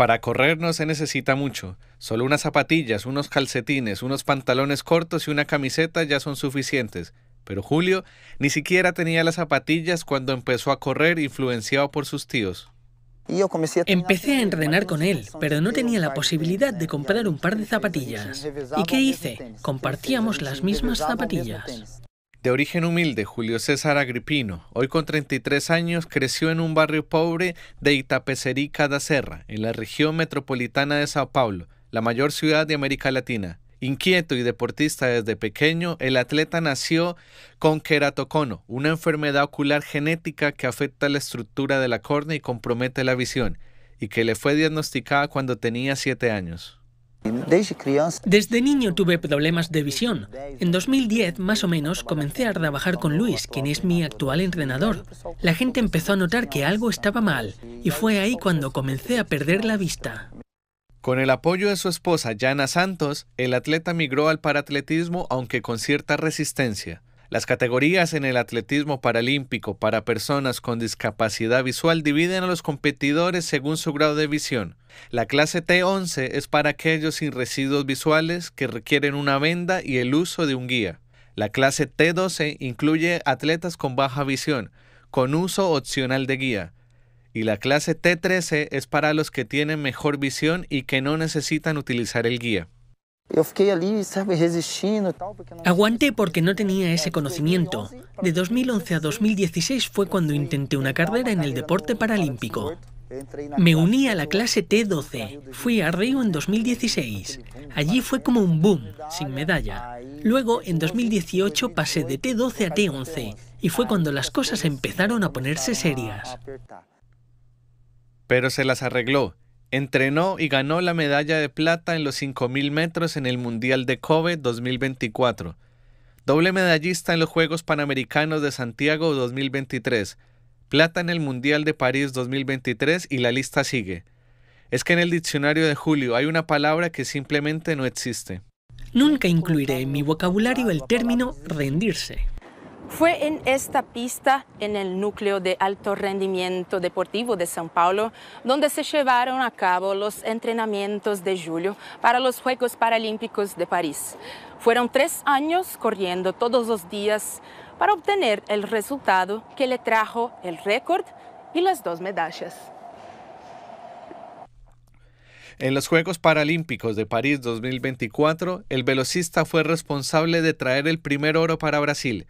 Para correr no se necesita mucho. Solo unas zapatillas, unos calcetines, unos pantalones cortos y una camiseta ya son suficientes. Pero Julio ni siquiera tenía las zapatillas cuando empezó a correr influenciado por sus tíos. Empecé a entrenar con él, pero no tenía la posibilidad de comprar un par de zapatillas. ¿Y qué hice? Compartíamos las mismas zapatillas. De origen humilde, Julio César Agripino, hoy con 33 años, creció en un barrio pobre de Itapecerica da Serra, en la región metropolitana de Sao Paulo, la mayor ciudad de América Latina. Inquieto y deportista desde pequeño, el atleta nació con queratocono, una enfermedad ocular genética que afecta la estructura de la córnea y compromete la visión, y que le fue diagnosticada cuando tenía 7 años. Desde niño tuve problemas de visión. En 2010, más o menos, comencé a trabajar con Luis, quien es mi actual entrenador. La gente empezó a notar que algo estaba mal, y fue ahí cuando comencé a perder la vista. Con el apoyo de su esposa, Yana Santos, el atleta migró al paratletismo, aunque con cierta resistencia. Las categorías en el atletismo paralímpico para personas con discapacidad visual dividen a los competidores según su grado de visión. La clase T11 es para aquellos sin residuos visuales que requieren una venda y el uso de un guía. La clase T12 incluye atletas con baja visión, con uso opcional de guía. Y la clase T13 es para los que tienen mejor visión y que no necesitan utilizar el guía. Yo e Aguanté porque no tenía ese conocimiento. De 2011 a 2016 fue cuando intenté una carrera en el deporte paralímpico. Me uní a la clase T12. Fui a Río en 2016. Um Allí fue como un boom, sin medalla. Luego, en 2018, e e pasé de T12 a T11 y fue cuando las cosas empezaron a ponerse serias. Pero se las arregló Entrenó y ganó la medalla de plata en los 5.000 metros en el Mundial de Kobe 2024. Doble medallista en los Juegos Panamericanos de Santiago 2023. Plata en el Mundial de París 2023 y la lista sigue. Es que en el diccionario de Julio hay una palabra que simplemente no existe. Nunca incluiré en mi vocabulario el término rendirse. Fue en esta pista, en el núcleo de alto rendimiento deportivo de São Paulo, donde se llevaron a cabo los entrenamientos de julio para los Juegos Paralímpicos de París. Fueron tres años corriendo todos los días para obtener el resultado que le trajo el récord y las dos medallas. En los Juegos Paralímpicos de París 2024, el velocista fue responsable de traer el primer oro para Brasil,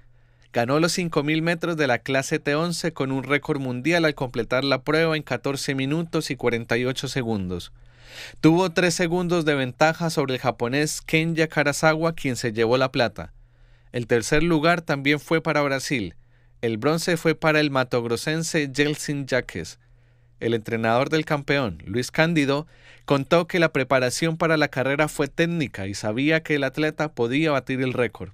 Ganó los 5.000 metros de la clase T11 con un récord mundial al completar la prueba en 14 minutos y 48 segundos. Tuvo 3 segundos de ventaja sobre el japonés Kenya Karasawa, quien se llevó la plata. El tercer lugar también fue para Brasil. El bronce fue para el matogrosense Jelsin Jaques. El entrenador del campeón, Luis Cándido, contó que la preparación para la carrera fue técnica y sabía que el atleta podía batir el récord.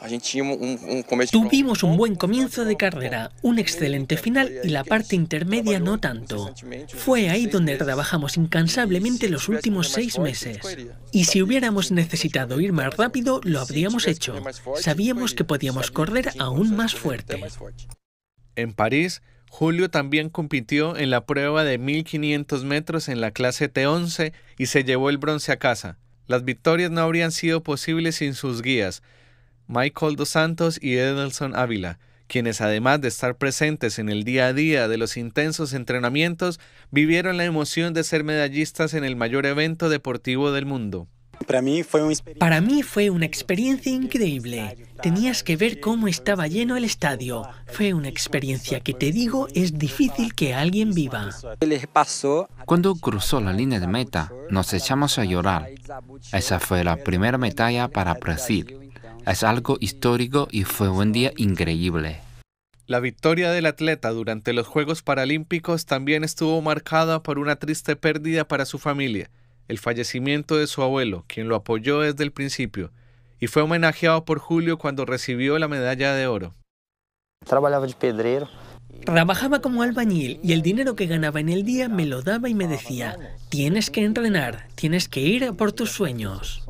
Um, um, um Tuvimos un buen comienzo de carrera, un excelente final e y la parte intermedia no tanto. Fue ahí donde trabajamos incansablemente e los últimos seis meses. Y si hubiéramos necesitado ir más rápido, lo habríamos hecho. Sabíamos que podíamos correr aún más fuerte. En París, Julio también compitió en la prueba de 1500 metros en la clase T11 y se llevó el bronce a casa. Las victorias no habrían sido posibles sin sus guías, Michael Dos Santos y Edelson Ávila, quienes además de estar presentes en el día a día de los intensos entrenamientos, vivieron la emoción de ser medallistas en el mayor evento deportivo del mundo. Para mí, fue Para mí fue una experiencia increíble. Tenías que ver cómo estaba lleno el estadio. Fue una experiencia que te digo es difícil que alguien viva. Cuando cruzó la línea de meta, nos echamos a llorar. Esa fue la primera medalla para Brasil. Es algo histórico y fue un día increíble. La victoria del atleta durante los Juegos Paralímpicos también estuvo marcada por una triste pérdida para su familia, el fallecimiento de su abuelo, quien lo apoyó desde el principio, y fue homenajeado por Julio cuando recibió la medalla de oro. Trabajaba de Trabajaba como albañil y el dinero que ganaba en el día me lo daba y me decía, tienes que entrenar, tienes que ir por tus sueños.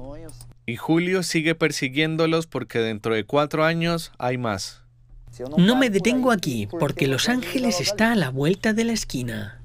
Y Julio sigue persiguiéndolos porque dentro de cuatro años hay más. No me detengo aquí porque Los Ángeles está a la vuelta de la esquina.